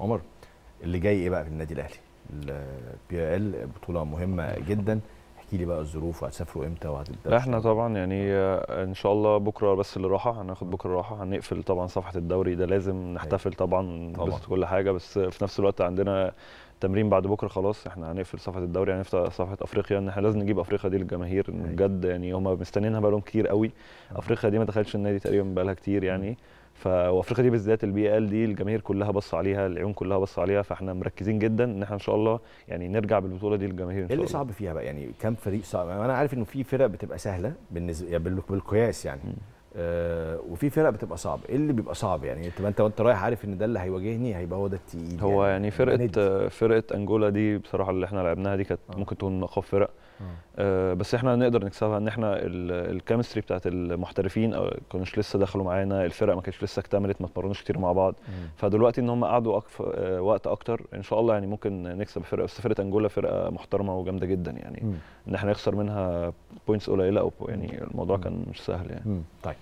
عمر اللي جاي ايه بقى في النادي الاهلي البي ال بطوله مهمه جدا احكي لي بقى الظروف وهتسافروا امتى وهتبدا احنا طبعا يعني آه، ان شاء الله بكره بس اللي راحه هناخد بكره راحه هنقفل طبعا صفحه الدوري ده لازم أيوة. نحتفل طبعا بس كل حاجه بس في نفس الوقت عندنا تمرين بعد بكره خلاص احنا هنقفل صفحه الدوري هنفتح يعني صفحه افريقيا ان احنا لازم نجيب افريقيا دي للجماهير أيوة. بجد يعني هم مستنيينها بقالهم كتير قوي افريقيا دي ما دخلتش النادي تقريبا بقالها كتير يعني فافريقيا دي بالذات البي ال دي الجماهير كلها بص عليها العيون كلها بص عليها فاحنا مركزين جدا ان احنا ان شاء الله يعني نرجع بالبطوله دي للجماهير ان إيه شاء الله اللي صعب فيها بقى يعني كم فريق صعب انا عارف انه في فرق بتبقى سهله بالنسبه يعني بالقياس يعني م. آه، وفي فرق بتبقى صعب ايه اللي بيبقى صعب يعني تبقى انت وانت رايح عارف ان ده اللي هيواجهني هيبقى هو ده التقيل هو يعني, يعني فرقه ندي. فرقه انجولا دي بصراحه اللي احنا لعبناها دي كانت آه. ممكن تكون اخف فرق آه. آه بس احنا نقدر نكسبها ان احنا الكيمستري بتاعت المحترفين او كانوش لسه دخلوا معانا الفرق ما كانتش لسه اكتملت ما اتمرنوش كتير مع بعض آه. فدلوقتي ان هم قعدوا أكف... آه وقت اكتر ان شاء الله يعني ممكن نكسب فرقه بس فرقه انجولا فرقه محترمه وجامده جدا يعني آه. ان احنا نخسر منها بوينتس قليله او يعني الموضوع كان مش سهل يعني طيب